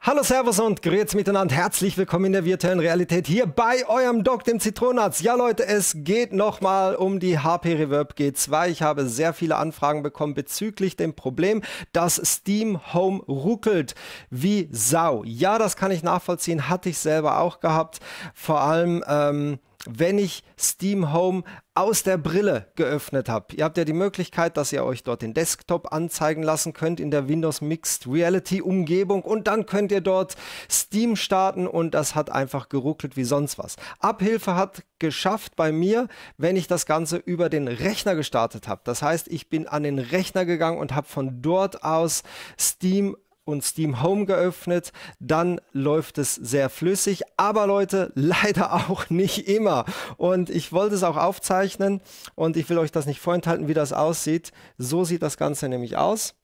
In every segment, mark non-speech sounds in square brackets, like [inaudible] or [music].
Hallo, Servus und Grüezi miteinander. Herzlich willkommen in der virtuellen Realität hier bei eurem Doc, dem Zitronenarzt. Ja, Leute, es geht nochmal um die HP Reverb G2. Ich habe sehr viele Anfragen bekommen bezüglich dem Problem, dass Steam Home ruckelt wie Sau. Ja, das kann ich nachvollziehen. Hatte ich selber auch gehabt. Vor allem, ähm, wenn ich Steam Home aus der Brille geöffnet habe. Ihr habt ja die Möglichkeit, dass ihr euch dort den Desktop anzeigen lassen könnt in der Windows Mixed Reality Umgebung und dann könnt ihr dort Steam starten und das hat einfach geruckelt wie sonst was. Abhilfe hat geschafft bei mir, wenn ich das Ganze über den Rechner gestartet habe. Das heißt, ich bin an den Rechner gegangen und habe von dort aus Steam und Steam Home geöffnet, dann läuft es sehr flüssig. Aber Leute, [laughs] leider auch nicht immer. Und ich wollte es auch aufzeichnen und ich will euch das nicht vorenthalten, wie das aussieht. So sieht das Ganze nämlich aus.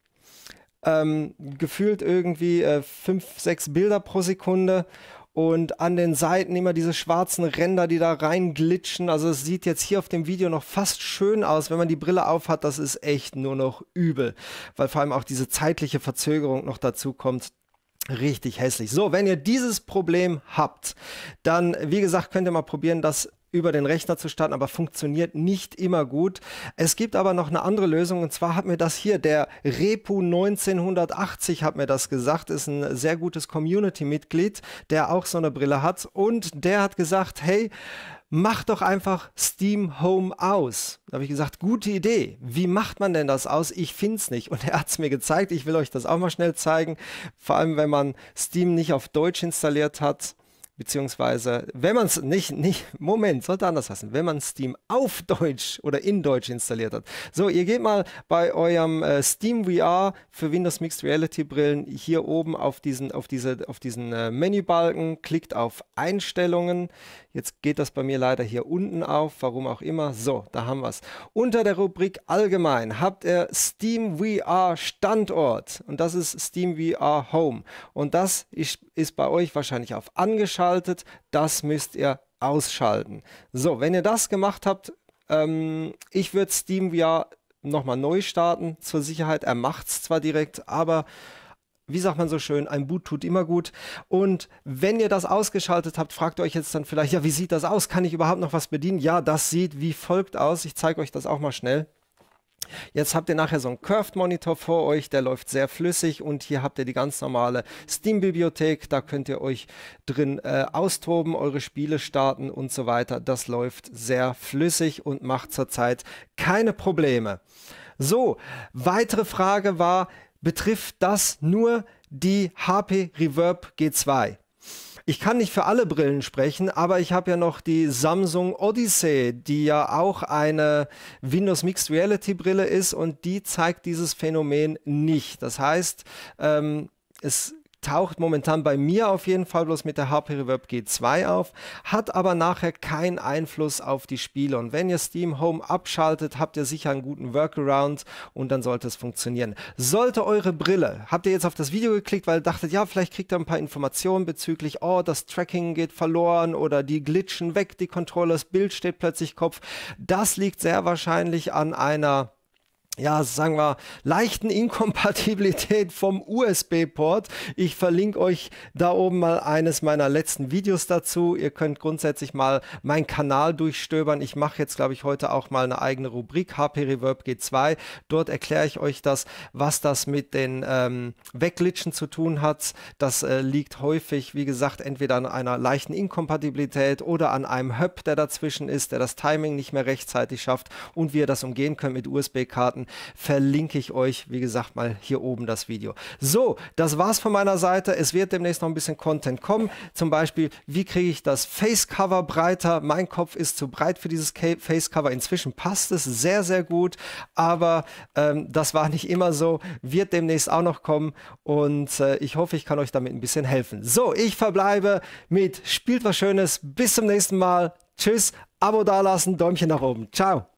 Ähm, gefühlt irgendwie 5, äh, 6 Bilder pro Sekunde und an den Seiten immer diese schwarzen Ränder, die da reinglitschen. Also es sieht jetzt hier auf dem Video noch fast schön aus. Wenn man die Brille aufhat, das ist echt nur noch übel, weil vor allem auch diese zeitliche Verzögerung noch dazu kommt. Richtig hässlich. So, wenn ihr dieses Problem habt, dann, wie gesagt, könnt ihr mal probieren, das über den Rechner zu starten, aber funktioniert nicht immer gut. Es gibt aber noch eine andere Lösung und zwar hat mir das hier, der Repu 1980 hat mir das gesagt, ist ein sehr gutes Community-Mitglied, der auch so eine Brille hat und der hat gesagt, hey, mach doch einfach Steam Home aus. Da habe ich gesagt, gute Idee. Wie macht man denn das aus? Ich finde es nicht. Und er hat es mir gezeigt. Ich will euch das auch mal schnell zeigen. Vor allem, wenn man Steam nicht auf Deutsch installiert hat, beziehungsweise wenn man es nicht, nicht, Moment, sollte anders heißen, wenn man Steam auf Deutsch oder in Deutsch installiert hat. So, ihr geht mal bei eurem äh, Steam VR für Windows Mixed Reality Brillen hier oben auf diesen, auf diese, auf diesen äh, Menübalken, klickt auf Einstellungen. Jetzt geht das bei mir leider hier unten auf, warum auch immer. So, da haben wir es. Unter der Rubrik Allgemein habt ihr Steam VR Standort und das ist Steam VR Home. Und das ist, ist bei euch wahrscheinlich auf angeschaut schaltet, das müsst ihr ausschalten. So, wenn ihr das gemacht habt, ähm, ich würde SteamVR nochmal neu starten. Zur Sicherheit, er macht es zwar direkt, aber wie sagt man so schön, ein Boot tut immer gut. Und wenn ihr das ausgeschaltet habt, fragt euch jetzt dann vielleicht, ja, wie sieht das aus? Kann ich überhaupt noch was bedienen? Ja, das sieht wie folgt aus. Ich zeige euch das auch mal schnell. Jetzt habt ihr nachher so einen Curved-Monitor vor euch, der läuft sehr flüssig und hier habt ihr die ganz normale Steam-Bibliothek, da könnt ihr euch drin äh, austoben, eure Spiele starten und so weiter. Das läuft sehr flüssig und macht zurzeit keine Probleme. So, weitere Frage war, betrifft das nur die HP Reverb G2? Ich kann nicht für alle Brillen sprechen, aber ich habe ja noch die Samsung Odyssey, die ja auch eine Windows Mixed Reality Brille ist und die zeigt dieses Phänomen nicht. Das heißt, ähm, es taucht momentan bei mir auf jeden Fall bloß mit der HP Reverb G2 auf, hat aber nachher keinen Einfluss auf die Spiele. Und wenn ihr Steam Home abschaltet, habt ihr sicher einen guten Workaround und dann sollte es funktionieren. Sollte eure Brille, habt ihr jetzt auf das Video geklickt, weil ihr dachtet, ja, vielleicht kriegt ihr ein paar Informationen bezüglich, oh, das Tracking geht verloren oder die glitschen weg, die Controller, das Bild steht plötzlich Kopf. Das liegt sehr wahrscheinlich an einer ja, sagen wir, leichten Inkompatibilität vom USB-Port. Ich verlinke euch da oben mal eines meiner letzten Videos dazu. Ihr könnt grundsätzlich mal meinen Kanal durchstöbern. Ich mache jetzt, glaube ich, heute auch mal eine eigene Rubrik HP Reverb G2. Dort erkläre ich euch das, was das mit den ähm, Wegglitschen zu tun hat. Das äh, liegt häufig, wie gesagt, entweder an einer leichten Inkompatibilität oder an einem Hub, der dazwischen ist, der das Timing nicht mehr rechtzeitig schafft und wie ihr das umgehen könnt mit USB-Karten werden, verlinke ich euch, wie gesagt, mal hier oben das Video. So, das war's von meiner Seite. Es wird demnächst noch ein bisschen Content kommen. Zum Beispiel, wie kriege ich das Facecover breiter? Mein Kopf ist zu breit für dieses Facecover. Inzwischen passt es sehr, sehr gut, aber ähm, das war nicht immer so. Wird demnächst auch noch kommen und äh, ich hoffe, ich kann euch damit ein bisschen helfen. So, ich verbleibe mit Spielt was Schönes. Bis zum nächsten Mal. Tschüss, Abo dalassen, Däumchen nach oben. Ciao.